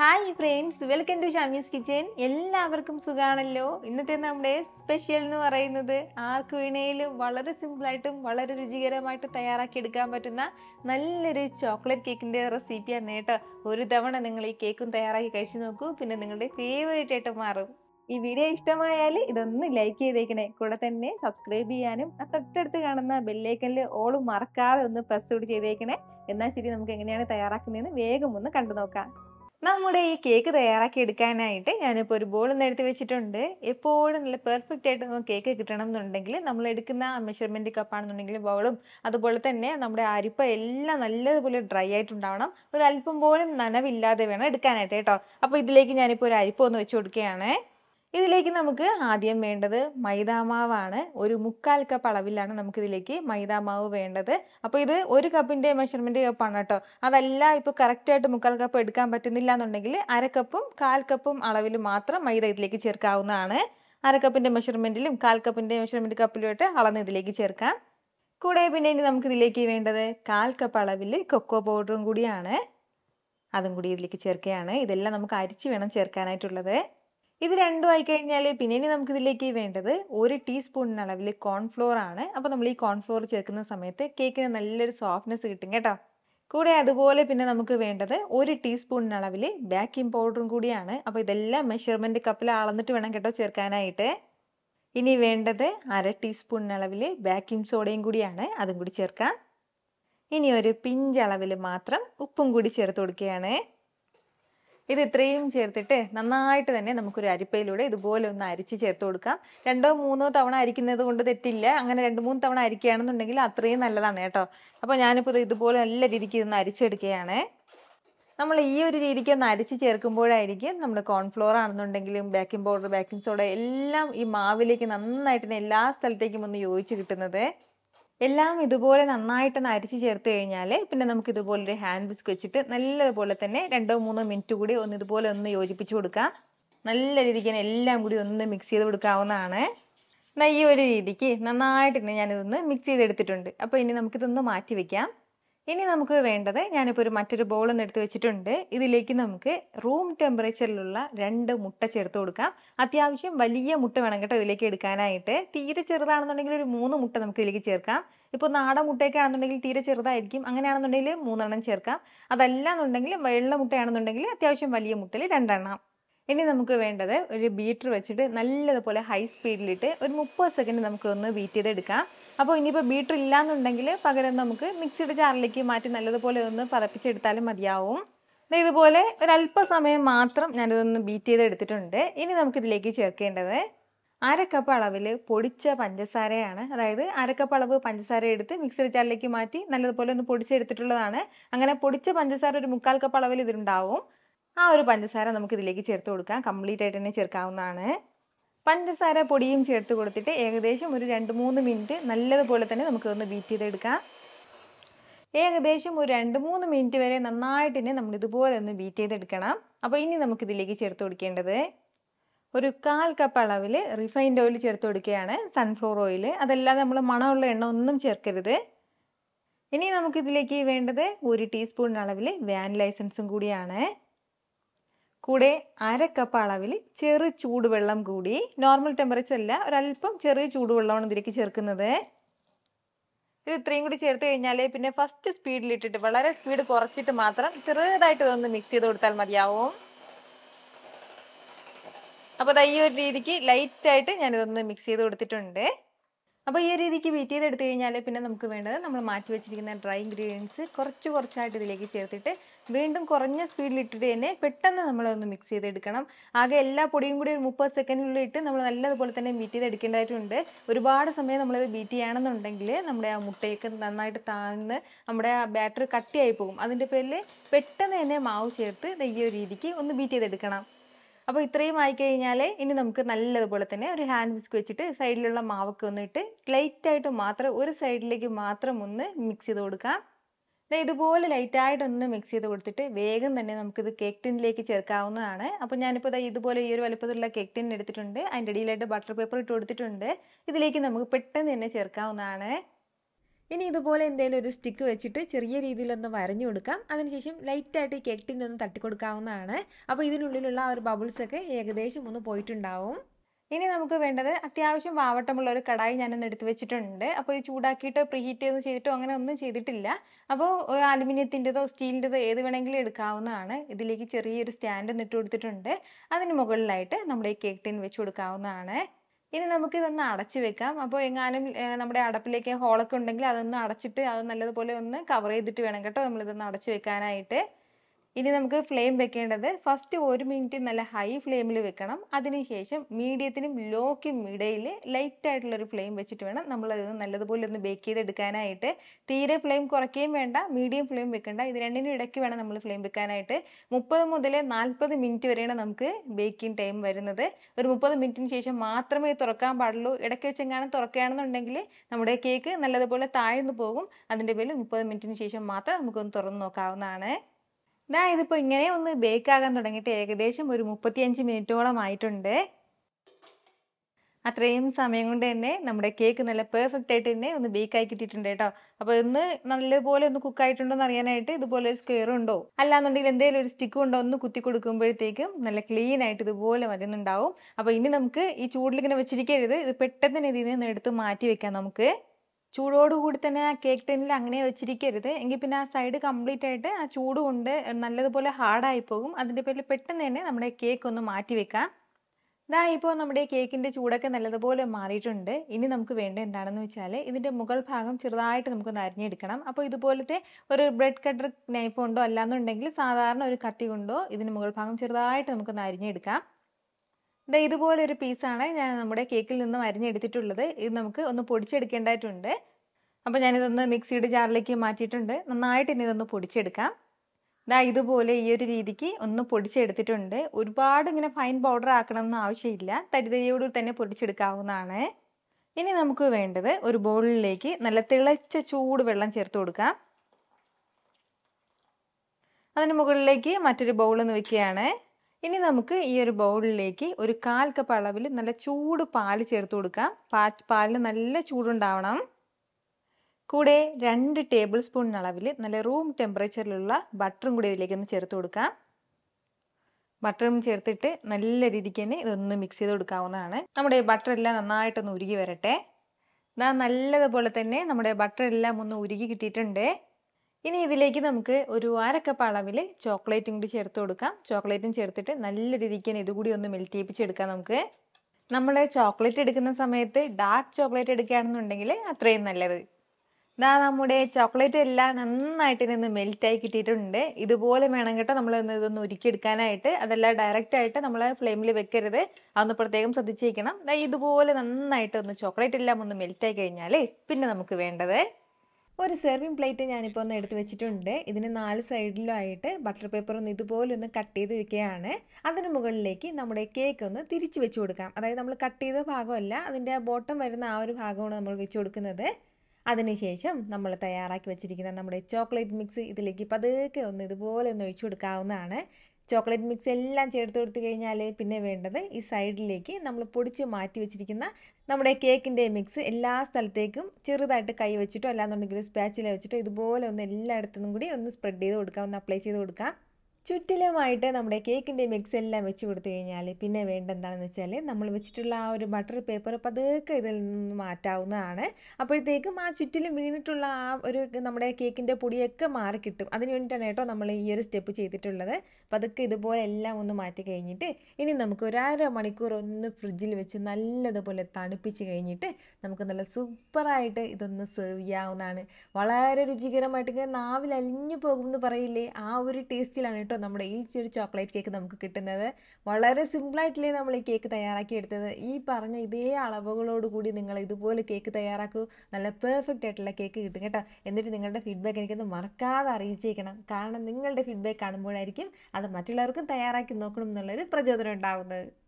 hi friends welcome to Shami's kitchen എല്ലാവർക്കും സുഖാണല്ലോ ഇന്നത്തെ നമ്മുടെ സ്പെഷ്യൽ എന്ന് പറയുന്നത് ആർക്ക് വീണേലും വളരെ സിമ്പിളായിട്ടും വളരെ രുചികരമായിട്ട് തയ്യാറാക്കി എടുക്കാൻ പറ്റുന്ന നല്ലൊരു ചോക്ലേറ്റ് കേക്കിൻ്റെ റെസിപ്പിയാണ് കേട്ടോ ഒരു തവണ നിങ്ങൾ ഈ കേക്കും തയ്യാറാക്കി കഴിച്ചു നോക്കൂ പിന്നെ നിങ്ങളുടെ ഫേവറേറ്റ് ആയിട്ട് മാറും ഈ വീഡിയോ ഇഷ്ടമായാൽ ഇതൊന്ന് ലൈക്ക് ചെയ്തേക്കണേ കൂടെ തന്നെ സബ്സ്ക്രൈബ് ചെയ്യാനും ആ തൊട്ടടുത്ത് കാണുന്ന ബെല്ലൈക്കനിൽ ഓളും മറക്കാതെ ഒന്ന് പ്രസ് ചെയ്തേക്കണേ എന്നാൽ ശരി നമുക്ക് എങ്ങനെയാണ് തയ്യാറാക്കുന്നതെന്ന് വേഗം ഒന്ന് കണ്ടു നോക്കാം നമ്മുടെ ഈ കേക്ക് തയ്യാറാക്കി എടുക്കാനായിട്ട് ഞാനിപ്പോൾ ഒരു ബോൾ ഒന്ന് എടുത്ത് വെച്ചിട്ടുണ്ട് എപ്പോഴും നല്ല പെർഫെക്റ്റ് ആയിട്ട് നമുക്ക് കേക്ക് കിട്ടണം എന്നുണ്ടെങ്കിൽ നമ്മൾ എടുക്കുന്ന മെഷർമെൻറ്റ് കപ്പാണെന്നുണ്ടെങ്കിൽ ബോളും അതുപോലെ തന്നെ നമ്മുടെ അരിപ്പ എല്ലാം നല്ലതുപോലെ ഡ്രൈ ആയിട്ടുണ്ടാവണം ഒരു അല്പം പോലും നനവില്ലാതെ വേണം എടുക്കാനായിട്ട് കേട്ടോ അപ്പോൾ ഇതിലേക്ക് ഞാനിപ്പോൾ ഒരു അരിപ്പ ഒന്ന് വെച്ച് കൊടുക്കുകയാണേ ഇതിലേക്ക് നമുക്ക് ആദ്യം വേണ്ടത് മൈദാമാവാണ് ഒരു മുക്കാൽ കപ്പ് അളവിലാണ് നമുക്കിതിലേക്ക് മൈദാമാവ് വേണ്ടത് അപ്പോൾ ഇത് ഒരു കപ്പിൻ്റെ മെഷർമെൻറ്റ് കപ്പാണ് കേട്ടോ അതല്ല ഇപ്പോൾ കറക്റ്റായിട്ട് മുക്കാൽ കപ്പ് എടുക്കാൻ പറ്റുന്നില്ല എന്നുണ്ടെങ്കിൽ അര കപ്പും കാൽ കപ്പും അളവിൽ മാത്രം മൈദ ഇതിലേക്ക് ചേർക്കാവുന്നതാണ് അര കപ്പിൻ്റെ മെഷർമെൻറ്റിലും കാൽ കപ്പിൻ്റെ മെഷർമെൻറ്റ് കപ്പിലുമായിട്ട് അളന്ന് ഇതിലേക്ക് ചേർക്കാം കൂടെ പിന്നെ ഇനി നമുക്ക് ഇതിലേക്ക് വേണ്ടത് കാൽ കപ്പ് അളവിൽ കൊക്കോ പൗഡറും കൂടിയാണ് അതും കൂടി ഇതിലേക്ക് ചേർക്കുകയാണ് ഇതെല്ലാം നമുക്ക് അരിച്ച് വേണം ചേർക്കാനായിട്ടുള്ളത് ഇത് രണ്ടും ആയി കഴിഞ്ഞാൽ പിന്നെ ഇനി നമുക്ക് ഇതിലേക്ക് വേണ്ടത് ഒരു ടീസ്പൂണിന് അളവിൽ കോൺഫ്ലോർ ആണ് അപ്പോൾ നമ്മൾ ഈ കോൺഫ്ലോർ ചേർക്കുന്ന സമയത്ത് കേക്കിന് നല്ലൊരു സോഫ്റ്റ്നെസ് കിട്ടും കേട്ടോ കൂടെ അതുപോലെ പിന്നെ നമുക്ക് വേണ്ടത് ഒരു ടീസ്പൂണിന് അളവിൽ ബേക്കിംഗ് പൗഡറും കൂടിയാണ് അപ്പോൾ ഇതെല്ലാം മെഷർമെൻറ്റ് കപ്പിൽ അളന്നിട്ട് വേണം കേട്ടോ ചേർക്കാനായിട്ട് ഇനി വേണ്ടത് അര ടീസ്പൂണിന് അളവിൽ ബേക്കിംഗ് സോഡയും കൂടിയാണ് അതും കൂടി ചേർക്കാം ഇനി ഒരു പിഞ്ചളവിൽ മാത്രം ഉപ്പും കൂടി ചേർത്ത് കൊടുക്കുകയാണ് ഇത് ഇത്രയും ചേർത്തിട്ട് നന്നായിട്ട് തന്നെ നമുക്കൊരു അരിപ്പയിലൂടെ ഇതുപോലെ ഒന്ന് അരിച്ച് ചേർത്ത് കൊടുക്കാം രണ്ടോ മൂന്നോ തവണ അരിക്കുന്നത് കൊണ്ട് തെറ്റില്ല അങ്ങനെ രണ്ട് മൂന്ന് തവണ അരിക്കുകയാണെന്നുണ്ടെങ്കിൽ അത്രയും നല്ലതാണ് കേട്ടോ അപ്പോൾ ഞാനിപ്പോൾ ഇതുപോലെ നല്ല രീതിക്ക് ഇതൊന്ന് അരിച്ചെടുക്കുകയാണ് നമ്മൾ ഈ ഒരു രീതിക്ക് ഒന്ന് അരിച്ച് ചേർക്കുമ്പോഴായിരിക്കും നമ്മൾ കോൺഫ്ലോർ ആണെന്നുണ്ടെങ്കിലും ബേക്കിംഗ് പൗഡർ ബേക്കിംഗ് സോഡ എല്ലാം ഈ മാവിലേക്ക് നന്നായിട്ട് എല്ലാ സ്ഥലത്തേക്കും ഒന്ന് യോജിച്ച് കിട്ടുന്നത് എല്ലാം ഇതുപോലെ നന്നായിട്ട് നരിച്ച് ചേർത്ത് കഴിഞ്ഞാൽ പിന്നെ നമുക്ക് ഇതുപോലൊരു ഹാൻഡ് വിസ്ക് വെച്ചിട്ട് നല്ലതുപോലെ തന്നെ രണ്ടോ മൂന്നോ മിനിറ്റ് കൂടി ഒന്ന് ഇതുപോലെ ഒന്ന് യോജിപ്പിച്ച് കൊടുക്കാം നല്ല രീതിക്ക് തന്നെ എല്ലാം കൂടി ഒന്ന് മിക്സ് ചെയ്ത് കൊടുക്കാവുന്നതാണ് എന്നാൽ ഈ ഒരു രീതിക്ക് നന്നായിട്ട് തന്നെ ഞാനിതൊന്ന് മിക്സ് ചെയ്തെടുത്തിട്ടുണ്ട് അപ്പോൾ ഇനി നമുക്കിതൊന്ന് മാറ്റി വയ്ക്കാം ഇനി നമുക്ക് വേണ്ടത് ഞാനിപ്പോൾ ഒരു മറ്റൊരു ബോൾ ഒന്ന് എടുത്ത് വെച്ചിട്ടുണ്ട് ഇതിലേക്ക് നമുക്ക് റൂം ടെമ്പറേച്ചറിലുള്ള രണ്ട് മുട്ട ചേർത്ത് കൊടുക്കാം അത്യാവശ്യം വലിയ മുട്ട വേണം കേട്ടോ ഇതിലേക്ക് എടുക്കാനായിട്ട് തീരെ ചെറുതാണെന്നുണ്ടെങ്കിൽ ഒരു മൂന്ന് മുട്ട നമുക്ക് ഇതിലേക്ക് ചേർക്കാം ഇപ്പോൾ നാടൻ മുട്ടയൊക്കെ ആണെന്നുണ്ടെങ്കിൽ തീരെ ചെറുതായിരിക്കും അങ്ങനെയാണെന്നുണ്ടെങ്കിൽ മൂന്നെണ്ണം ചേർക്കാം അതല്ല എന്നുണ്ടെങ്കിൽ വെള്ള മുട്ടയാണെന്നുണ്ടെങ്കിൽ അത്യാവശ്യം വലിയ മുട്ടയിൽ രണ്ടെണ്ണം ഇനി നമുക്ക് വേണ്ടത് ഒരു ബീറ്റർ വെച്ചിട്ട് നല്ലതുപോലെ ഹൈ സ്പീഡിലിട്ട് ഒരു മുപ്പത് സെക്കൻഡ് നമുക്കൊന്ന് ബീറ്റ് ചെയ്തെടുക്കാം അപ്പോൾ ഇനിയിപ്പോൾ ബീറ്റർ ഇല്ലാന്നുണ്ടെങ്കിൽ പകരം നമുക്ക് മിക്സിയുടെ ജാറിലേക്ക് മാറ്റി നല്ലതുപോലെ ഒന്ന് പതപ്പിച്ചെടുത്താലും മതിയാവും ഇതുപോലെ ഒരല്പസമയം മാത്രം ഞാനിതൊന്ന് ബീറ്റ് ചെയ്ത് എടുത്തിട്ടുണ്ട് ഇനി നമുക്കിതിലേക്ക് ചേർക്കേണ്ടത് അരക്കപ്പ് അളവിൽ പൊടിച്ച പഞ്ചസാരയാണ് അതായത് അരക്കപ്പ് അളവ് പഞ്ചസാര എടുത്ത് മിക്സിയുടെ ജാറിലേക്ക് മാറ്റി നല്ലതുപോലെ ഒന്ന് പൊടിച്ചെടുത്തിട്ടുള്ളതാണ് അങ്ങനെ പൊടിച്ച പഞ്ചസാര ഒരു മുക്കാൽ കപ്പ് അളവിൽ ഇതിലുണ്ടാവും ആ ഒരു പഞ്ചസാര നമുക്ക് ഇതിലേക്ക് ചേർത്ത് കൊടുക്കാം കംപ്ലീറ്റ് ആയിട്ട് തന്നെ ചേർക്കാവുന്നതാണ് പഞ്ചസാര പൊടിയും ചേർത്ത് കൊടുത്തിട്ട് ഏകദേശം ഒരു രണ്ട് മൂന്ന് മിനിറ്റ് നല്ലതുപോലെ തന്നെ നമുക്ക് ഒന്ന് ബീറ്റ് ചെയ്തെടുക്കാം ഏകദേശം ഒരു രണ്ട് മൂന്ന് മിനിറ്റ് വരെ നന്നായിട്ട് തന്നെ നമ്മൾ ഇതുപോലെ ഒന്ന് ബീറ്റ് ചെയ്തെടുക്കണം അപ്പോൾ ഇനി നമുക്ക് ഇതിലേക്ക് ചേർത്ത് കൊടുക്കേണ്ടത് ഒരു കാൽ കപ്പ് അളവിൽ റിഫൈൻഡ് ഓയിൽ ചേർത്ത് കൊടുക്കുകയാണ് സൺഫ്ലവർ ഓയിൽ അതല്ലാതെ നമ്മൾ മണമുള്ള എണ്ണ ഒന്നും ചേർക്കരുത് ഇനി നമുക്കിതിലേക്ക് വേണ്ടത് ഒരു ടീസ്പൂൺ അളവിൽ വാനില എസൻസും കൂടിയാണ് കൂടെ അര കപ്പ് അളവിൽ ചെറു ചൂടുവെള്ളം കൂടി നോർമൽ അല്ല ഒരല്പം ചെറിയ ചൂടുവെള്ളമാണ് ഇതിലേക്ക് ചേർക്കുന്നത് ഇത് ഇത്രയും കൂടി ചേർത്ത് കഴിഞ്ഞാൽ പിന്നെ ഫസ്റ്റ് സ്പീഡിലിട്ടിട്ട് വളരെ സ്പീഡ് കുറച്ചിട്ട് മാത്രം ചെറുതായിട്ട് ഇതൊന്ന് മിക്സ് ചെയ്ത് കൊടുത്താൽ മതിയാവും അപ്പോൾ ഈ ഒരു രീതിക്ക് ലൈറ്റായിട്ട് ഞാനിതൊന്ന് മിക്സ് ചെയ്ത് കൊടുത്തിട്ടുണ്ട് അപ്പോൾ ഈ രീതിക്ക് ബീറ്റ് ചെയ്ത് എടുത്തു കഴിഞ്ഞാൽ പിന്നെ നമുക്ക് വേണ്ടത് നമ്മൾ മാറ്റി വെച്ചിരിക്കുന്ന ഡ്രൈ ഇൻഗ്രീഡിയൻസ് കുറച്ച് കുറച്ചായിട്ട് ഇതിലേക്ക് ചേർത്തിട്ട് വീണ്ടും കുറഞ്ഞ സ്പീഡിൽ ഇട്ടിട്ട് തന്നെ പെട്ടെന്ന് നമ്മളൊന്ന് മിക്സ് ചെയ്തെടുക്കണം ആകെ എല്ലാ പൊടിയും കൂടി ഒരു മുപ്പത് സെക്കൻഡിനുള്ളിൽ ഇട്ട് നമ്മൾ നല്ലതുപോലെ തന്നെ ബീറ്റ് ചെയ്തെടുക്കേണ്ടതായിട്ടുണ്ട് ഒരുപാട് സമയം നമ്മളിത് ബീറ്റ് ചെയ്യുകയാണെന്നുണ്ടെങ്കിൽ നമ്മുടെ ആ മുട്ടയൊക്കെ നന്നായിട്ട് താഴ്ന്ന് നമ്മുടെ ആ ബാറ്റർ കട്ടിയായി പോകും അതിൻ്റെ പേരിൽ പെട്ടെന്ന് തന്നെ മാവ് ചേർത്ത് ഈ ഒരു രീതിക്ക് ഒന്ന് ബീറ്റ് ചെയ്തെടുക്കണം അപ്പോൾ ഇത്രയും ആയിക്കഴിഞ്ഞാൽ ഇനി നമുക്ക് നല്ലതുപോലെ തന്നെ ഒരു ഹാൻഡ് വിസ്ക് വെച്ചിട്ട് സൈഡിലുള്ള മാവൊക്കെ ഒന്നിട്ട് ലൈറ്റായിട്ട് മാത്രം ഒരു സൈഡിലേക്ക് മാത്രം ഒന്ന് മിക്സ് ചെയ്ത് കൊടുക്കാം ഇതുപോലെ ലൈറ്റായിട്ടൊന്ന് മിക്സ് ചെയ്ത് കൊടുത്തിട്ട് വേഗം തന്നെ നമുക്കിത് കേക്ക് ടിന്നിലേക്ക് ചേർക്കാവുന്നതാണ് അപ്പോൾ ഞാനിപ്പോൾ ഇതാ ഇതുപോലെ ഈ ഒരു വലുപ്പത്തിലുള്ള കേക്ക് ടിൻ എടുത്തിട്ടുണ്ട് അതിൻ്റെ ഇടയിലായിട്ട് ബട്ടർ പേപ്പർ ഇട്ട് കൊടുത്തിട്ടുണ്ട് ഇതിലേക്ക് നമുക്ക് പെട്ടെന്ന് തന്നെ ചേർക്കാവുന്നതാണ് ഇനി ഇതുപോലെ എന്തെങ്കിലും ഒരു സ്റ്റിക്ക് വെച്ചിട്ട് ചെറിയ രീതിയിലൊന്ന് വരഞ്ഞു കൊടുക്കാം അതിനുശേഷം ലൈറ്റായിട്ട് ഈ കേക്ക് തട്ടി തട്ടിക്കൊടുക്കാവുന്നതാണ് അപ്പോൾ ഇതിനുള്ളിലുള്ള ആ ഒരു ബബിൾസൊക്കെ ഏകദേശം ഒന്ന് പോയിട്ടുണ്ടാവും ഇനി നമുക്ക് വേണ്ടത് അത്യാവശ്യം വാവട്ടമുള്ള ഒരു കടായി ഞാനൊന്ന് എടുത്ത് വെച്ചിട്ടുണ്ട് അപ്പോൾ ഇത് ചൂടാക്കിയിട്ട് പ്രീഹീറ്റ് ചെയ്ത് ചെയ്തിട്ടോ അങ്ങനെ ഒന്നും ചെയ്തിട്ടില്ല അപ്പോൾ അലുമിനിയത്തിൻ്റെതോ സ്റ്റീലിൻ്റെതോ ഏത് വേണമെങ്കിലും എടുക്കാവുന്നതാണ് ഇതിലേക്ക് ചെറിയൊരു സ്റ്റാൻഡ് ഇട്ട് കൊടുത്തിട്ടുണ്ട് അതിന് മുകളിലായിട്ട് നമ്മുടെ ഈ കേക്ക് ടിൻ വെച്ച് കൊടുക്കാവുന്നതാണ് ഇനി നമുക്ക് ഇതൊന്ന് അടച്ചു വെക്കാം അപ്പോൾ എങ്ങാനും നമ്മുടെ അടപ്പിലേക്ക് ഹോളൊക്കെ ഉണ്ടെങ്കിൽ അതൊന്ന് അടച്ചിട്ട് അത് നല്ലതുപോലെ ഒന്ന് കവർ ചെയ്തിട്ട് വേണം കേട്ടോ നമ്മളിതൊന്ന് അടച്ചു വെക്കാനായിട്ട് ഇനി നമുക്ക് ഫ്ലെയിം വെക്കേണ്ടത് ഫസ്റ്റ് ഒരു മിനിറ്റ് നല്ല ഹൈ ഫ്ലെയിമിൽ വെക്കണം അതിനുശേഷം മീഡിയത്തിനും ലോക്കും ഇടയിൽ ഒരു ഫ്ലെയിം വെച്ചിട്ട് വേണം നമ്മളത് നല്ലതുപോലെ ഒന്ന് ബേക്ക് ചെയ്തെടുക്കാനായിട്ട് തീരെ ഫ്ലെയിം കുറയ്ക്കുകയും വേണ്ട മീഡിയം ഫ്ലെയിം വെക്കേണ്ട ഇത് രണ്ടിനും ഇടയ്ക്ക് വേണം നമ്മൾ ഫ്ലെയിം വെക്കാനായിട്ട് മുപ്പത് മുതൽ നാൽപ്പത് മിനിറ്റ് വരെയാണ് നമുക്ക് ബേക്കിംഗ് ടൈം വരുന്നത് ഒരു മുപ്പത് മിനിറ്റിന് ശേഷം മാത്രമേ തുറക്കാൻ പാടുള്ളൂ ഇടയ്ക്ക് വെച്ചെങ്ങാനും തുറക്കുകയാണെന്നുണ്ടെങ്കിൽ നമ്മുടെ കേക്ക് നല്ലതുപോലെ താഴ്ന്നു പോകും അതിൻ്റെ പേരിൽ മുപ്പത് മിനിറ്റിന് ശേഷം മാത്രം നമുക്കൊന്ന് തുറന്ന് നോക്കാവുന്നതാണ് ഇതാ ഇതിപ്പോൾ ഇങ്ങനെ ഒന്ന് ബേക്ക് ആകാൻ തുടങ്ങിയിട്ട് ഏകദേശം ഒരു മുപ്പത്തിയഞ്ച് മിനിറ്റോളം ആയിട്ടുണ്ട് അത്രയും സമയം കൊണ്ട് തന്നെ നമ്മുടെ കേക്ക് നല്ല പെർഫെക്റ്റ് ആയിട്ട് തന്നെ ഒന്ന് ആയി കിട്ടിയിട്ടുണ്ട് കേട്ടോ അപ്പോൾ ഇന്ന് നല്ലപോലെ ഒന്ന് കുക്ക് ആയിട്ടുണ്ടോ എന്ന് അറിയാനായിട്ട് ഇതുപോലെ ഒരു സ്ക്വയർ ഉണ്ടോ അല്ലാന്നുണ്ടെങ്കിൽ എന്തെങ്കിലും ഒരു സ്റ്റിക്ക് ഉണ്ടോ ഒന്ന് കുത്തി കൊടുക്കുമ്പോഴത്തേക്കും നല്ല ക്ലീൻ ആയിട്ട് ഇതുപോലെ വരുന്നുണ്ടാവും അപ്പോൾ ഇനി നമുക്ക് ഈ ചൂടിൽ ഇങ്ങനെ വെച്ചിരിക്കരുത് ഇത് പെട്ടെന്ന് തന്നെ ഇതിൽ നിന്ന് എടുത്ത് മാറ്റി വെക്കാം നമുക്ക് ചൂടോടുകൂടി തന്നെ ആ കേക്ക് ടിന്നിൽ അങ്ങനെ വെച്ചിരിക്കരുത് എങ്കിൽ പിന്നെ ആ സൈഡ് കംപ്ലീറ്റ് ആയിട്ട് ആ ചൂട് കൊണ്ട് നല്ലതുപോലെ ഹാർഡായി പോകും അതിൻ്റെ പേരിൽ പെട്ടെന്ന് തന്നെ നമ്മുടെ കേക്ക് ഒന്ന് മാറ്റി വെക്കാം ഇതാ ഇപ്പോൾ നമ്മുടെ കേക്കിൻ്റെ ചൂടൊക്കെ നല്ലതുപോലെ മാറിയിട്ടുണ്ട് ഇനി നമുക്ക് വേണ്ട എന്താണെന്ന് വെച്ചാൽ ഇതിൻ്റെ മുകൾ ഭാഗം ചെറുതായിട്ട് നമുക്കൊന്ന് അരിഞ്ഞെടുക്കണം അപ്പോൾ ഇതുപോലത്തെ ഒരു ബ്രെഡ് കട്ടർ നൈഫ് കൊണ്ടോ അല്ലാന്നുണ്ടെങ്കിൽ സാധാരണ ഒരു കത്തി കൊണ്ടോ ഇതിൻ്റെ മുകൾ ഭാഗം ചെറുതായിട്ട് നമുക്കൊന്ന് അരിഞ്ഞെടുക്കാം ഇതാ ഇതുപോലൊരു പീസാണ് ഞാൻ നമ്മുടെ കേക്കിൽ നിന്നും അരിഞ്ഞെടുത്തിട്ടുള്ളത് ഇത് നമുക്ക് ഒന്ന് പൊടിച്ചെടുക്കേണ്ടതായിട്ടുണ്ട് അപ്പോൾ ഞാനിതൊന്ന് മിക്സിയുടെ ജാറിലേക്ക് മാറ്റിയിട്ടുണ്ട് നന്നായിട്ട് ഇനി ഇതൊന്ന് പൊടിച്ചെടുക്കാം ഇതാ ഇതുപോലെ ഈ ഒരു രീതിക്ക് ഒന്ന് പൊടിച്ചെടുത്തിട്ടുണ്ട് ഒരുപാട് ഇങ്ങനെ ഫൈൻ പൗഡർ ആക്കണമെന്ന് ആവശ്യമില്ല തരിതരിയോട് തന്നെ പൊടിച്ചെടുക്കാവുന്നതാണ് ഇനി നമുക്ക് വേണ്ടത് ഒരു ബൗളിലേക്ക് നല്ല തിളച്ച ചൂട് വെള്ളം ചേർത്ത് കൊടുക്കാം അതിന് മുകളിലേക്ക് മറ്റൊരു ബൗൾ ഒന്ന് വെക്കുകയാണ് ഇനി നമുക്ക് ഈ ഒരു ബൗളിലേക്ക് ഒരു കാൽ കപ്പ് അളവിൽ നല്ല ചൂട് പാൽ ചേർത്ത് കൊടുക്കാം പാ പാലിന് നല്ല ചൂടുണ്ടാവണം കൂടെ രണ്ട് ടേബിൾ സ്പൂണിനളവിൽ നല്ല റൂം ടെമ്പറേച്ചറിലുള്ള ബട്ടറും കൂടി ഇതിലേക്ക് ഒന്ന് ചേർത്ത് കൊടുക്കാം ബട്ടറും ചേർത്തിട്ട് നല്ല രീതിക്ക് തന്നെ ഇതൊന്ന് മിക്സ് ചെയ്ത് കൊടുക്കാവുന്നതാണ് നമ്മുടെ ബട്ടർ എല്ലാം നന്നായിട്ടൊന്ന് ഉരുകി വരട്ടെ ഇതാ നല്ലതുപോലെ തന്നെ നമ്മുടെ ബട്ടർ എല്ലാം ഒന്ന് ഉരുകി കിട്ടിയിട്ടുണ്ട് ഇനി ഇതിലേക്ക് നമുക്ക് ഒരു അരക്കപ്പ് അളവിൽ ചോക്ലേറ്റും കൂടി ചേർത്ത് കൊടുക്കാം ചോക്ലേറ്റും ചേർത്തിട്ട് നല്ല രീതിക്ക് തന്നെ ഇതുകൂടി ഒന്ന് മെൽറ്റ് ചെയ്യിപ്പിച്ചെടുക്കാം നമുക്ക് നമ്മൾ ചോക്ലേറ്റ് എടുക്കുന്ന സമയത്ത് ഡാർക്ക് ചോക്ലേറ്റ് എടുക്കുകയാണെന്നുണ്ടെങ്കിൽ അത്രയും നല്ലത് ഇതാ നമ്മുടെ ചോക്ലേറ്റ് എല്ലാം നന്നായിട്ട് നിന്ന് മെൽറ്റായി കിട്ടിയിട്ടുണ്ട് ഇതുപോലെ വേണം കേട്ടോ നമ്മൾ ഇതൊന്ന് ഉരുക്കിയെടുക്കാനായിട്ട് അതല്ല ഡയറക്റ്റ് ആയിട്ട് നമ്മൾ ഫ്ലെയിമിൽ വെക്കരുത് അതൊന്ന് പ്രത്യേകം ശ്രദ്ധിച്ചിരിക്കണം ഇതുപോലെ നന്നായിട്ട് ഒന്ന് ചോക്ലേറ്റ് എല്ലാം ഒന്ന് മെൽറ്റായി കഴിഞ്ഞാൽ പിന്നെ നമുക്ക് വേണ്ടത് ഒരു സെർവിങ് പ്ലേറ്റ് ഞാനിപ്പോൾ ഒന്ന് എടുത്ത് വെച്ചിട്ടുണ്ട് ഇതിന് നാല് ആയിട്ട് ബട്ടർ പേപ്പർ ഒന്ന് ഇതുപോലെ ഒന്ന് കട്ട് ചെയ്ത് വെക്കുകയാണ് അതിന് മുകളിലേക്ക് നമ്മുടെ കേക്ക് ഒന്ന് തിരിച്ച് വെച്ച് കൊടുക്കാം അതായത് നമ്മൾ കട്ട് ചെയ്ത ഭാഗമല്ല അതിൻ്റെ ബോട്ടം വരുന്ന ആ ഒരു ഭാഗമാണ് നമ്മൾ വെച്ച് കൊടുക്കുന്നത് അതിനുശേഷം നമ്മൾ തയ്യാറാക്കി വെച്ചിരിക്കുന്ന നമ്മുടെ ചോക്ലേറ്റ് മിക്സ് ഇതിലേക്ക് പതുക്കെ ഒന്ന് ഇതുപോലെ ഒന്ന് ഒഴിച്ചു കൊടുക്കാവുന്നതാണ് ചോക്ലേറ്റ് മിക്സ് എല്ലാം ചേർത്ത് കൊടുത്തു കഴിഞ്ഞാൽ പിന്നെ വേണ്ടത് ഈ സൈഡിലേക്ക് നമ്മൾ പൊടിച്ച് മാറ്റി വെച്ചിരിക്കുന്ന നമ്മുടെ കേക്കിൻ്റെ മിക്സ് എല്ലാ സ്ഥലത്തേക്കും ചെറുതായിട്ട് കൈ വെച്ചിട്ടോ അല്ലാന്നുണ്ടെങ്കിൽ സ്പാച്ചില വെച്ചിട്ടോ ഇതുപോലെ ഒന്ന് എല്ലായിടത്തും കൂടി ഒന്ന് സ്പ്രെഡ് ചെയ്ത് കൊടുക്കുക ഒന്ന് അപ്ലൈ ചെയ്ത് കൊടുക്കുക ചുറ്റിലുമായിട്ട് നമ്മുടെ കേക്കിൻ്റെ മിക്സ് എല്ലാം വെച്ച് കൊടുത്തു കഴിഞ്ഞാൽ പിന്നെ വേണ്ട എന്താണെന്ന് വെച്ചാൽ നമ്മൾ വെച്ചിട്ടുള്ള ആ ഒരു ബട്ടർ പേപ്പർ പതുക്കെ ഇതിൽ നിന്ന് മാറ്റാവുന്നതാണ് അപ്പോഴത്തേക്കും ആ ചുറ്റിലും വീണിട്ടുള്ള ആ ഒരു നമ്മുടെ കേക്കിൻ്റെ പൊടിയൊക്കെ മാറി കിട്ടും അതിന് വേണ്ടിയിട്ടാണ് കേട്ടോ നമ്മൾ ഈ ഒരു സ്റ്റെപ്പ് ചെയ്തിട്ടുള്ളത് പതുക്കെ ഇതുപോലെ എല്ലാം ഒന്ന് മാറ്റി കഴിഞ്ഞിട്ട് ഇനി നമുക്ക് ഒരര മണിക്കൂർ ഒന്ന് ഫ്രിഡ്ജിൽ വെച്ച് നല്ലതുപോലെ തണുപ്പിച്ച് കഴിഞ്ഞിട്ട് നമുക്ക് നല്ല സൂപ്പറായിട്ട് ഇതൊന്ന് സെർവ് ചെയ്യാവുന്നതാണ് വളരെ രുചികരമായിട്ട് ഇങ്ങനെ നാവിൽ അലിഞ്ഞു പോകുമെന്ന് പറയില്ലേ ആ ഒരു ടേസ്റ്റിലാണ് കേട്ടോ നമ്മുടെ ഈ ഒരു ചോക്ലേറ്റ് കേക്ക് നമുക്ക് കിട്ടുന്നത് വളരെ സിമ്പിളായിട്ടില്ലേ നമ്മൾ ഈ കേക്ക് തയ്യാറാക്കി എടുത്തത് ഈ പറഞ്ഞ ഇതേ അളവുകളോടുകൂടി നിങ്ങൾ ഇതുപോലെ കേക്ക് തയ്യാറാക്കൂ നല്ല പെർഫെക്റ്റ് ആയിട്ടുള്ള കേക്ക് കിട്ടും കേട്ടോ എന്നിട്ട് നിങ്ങളുടെ ഫീഡ്ബാക്ക് എനിക്കൊന്ന് മറക്കാതെ അറിയിച്ചേക്കണം കാരണം നിങ്ങളുടെ ഫീഡ്ബാക്ക് കാണുമ്പോഴായിരിക്കും അത് മറ്റുള്ളവർക്കും തയ്യാറാക്കി നോക്കണം എന്നുള്ളൊരു പ്രചോദനം ഉണ്ടാകുന്നത്